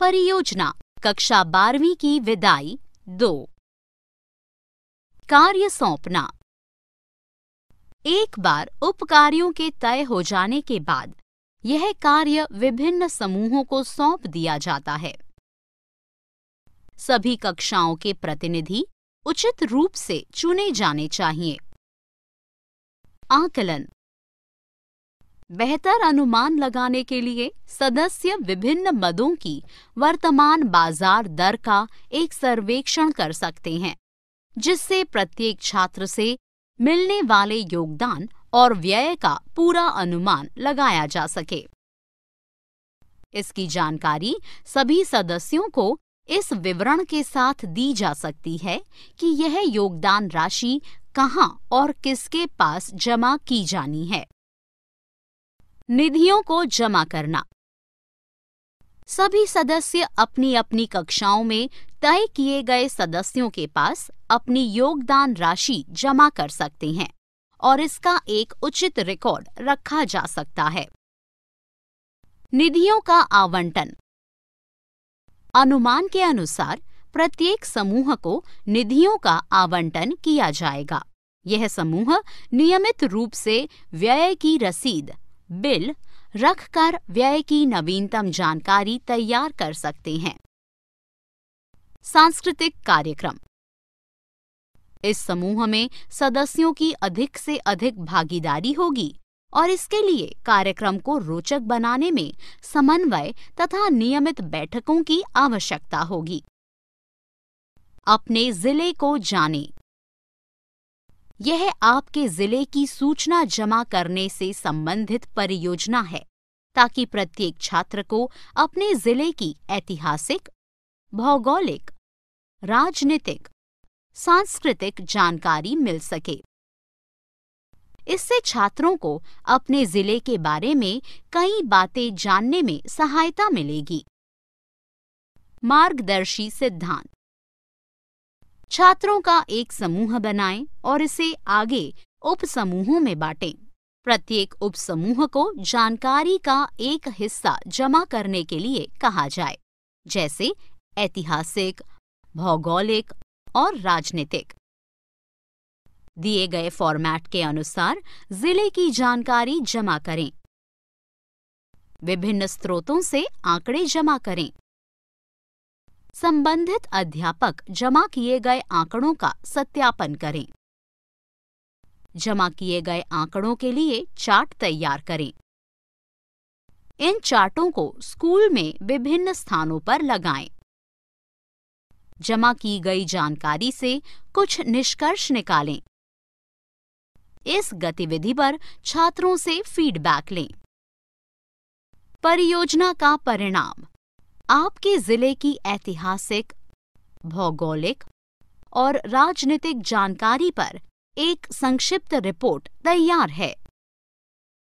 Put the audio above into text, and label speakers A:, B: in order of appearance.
A: परियोजना कक्षा बारहवीं की विदाई दो कार्य सौंपना एक बार उप के तय हो जाने के बाद यह कार्य विभिन्न समूहों को सौंप दिया जाता है सभी कक्षाओं के प्रतिनिधि उचित रूप से चुने जाने चाहिए आकलन बेहतर अनुमान लगाने के लिए सदस्य विभिन्न मदों की वर्तमान बाजार दर का एक सर्वेक्षण कर सकते हैं जिससे प्रत्येक छात्र से मिलने वाले योगदान और व्यय का पूरा अनुमान लगाया जा सके इसकी जानकारी सभी सदस्यों को इस विवरण के साथ दी जा सकती है कि यह योगदान राशि कहाँ और किसके पास जमा की जानी है निधियों को जमा करना सभी सदस्य अपनी अपनी कक्षाओं में तय किए गए सदस्यों के पास अपनी योगदान राशि जमा कर सकते हैं और इसका एक उचित रिकॉर्ड रखा जा सकता है निधियों का आवंटन अनुमान के अनुसार प्रत्येक समूह को निधियों का आवंटन किया जाएगा यह समूह नियमित रूप से व्यय की रसीद बिल रखकर व्यय की नवीनतम जानकारी तैयार कर सकते हैं सांस्कृतिक कार्यक्रम इस समूह में सदस्यों की अधिक से अधिक भागीदारी होगी और इसके लिए कार्यक्रम को रोचक बनाने में समन्वय तथा नियमित बैठकों की आवश्यकता होगी अपने जिले को जानें। यह आपके जिले की सूचना जमा करने से संबंधित परियोजना है ताकि प्रत्येक छात्र को अपने जिले की ऐतिहासिक भौगोलिक राजनीतिक सांस्कृतिक जानकारी मिल सके इससे छात्रों को अपने जिले के बारे में कई बातें जानने में सहायता मिलेगी मार्गदर्शी सिद्धांत छात्रों का एक समूह बनाएं और इसे आगे उपसमूहों में बांटें। प्रत्येक उपसमूह को जानकारी का एक हिस्सा जमा करने के लिए कहा जाए जैसे ऐतिहासिक भौगोलिक और राजनीतिक दिए गए फॉर्मेट के अनुसार जिले की जानकारी जमा करें विभिन्न स्रोतों से आंकड़े जमा करें संबंधित अध्यापक जमा किए गए आंकड़ों का सत्यापन करें जमा किए गए आंकड़ों के लिए चार्ट तैयार करें इन चार्टों को स्कूल में विभिन्न स्थानों पर लगाएं। जमा की गई जानकारी से कुछ निष्कर्ष निकालें इस गतिविधि पर छात्रों से फीडबैक लें परियोजना का परिणाम आपके जिले की ऐतिहासिक भौगोलिक और राजनीतिक जानकारी पर एक संक्षिप्त रिपोर्ट तैयार है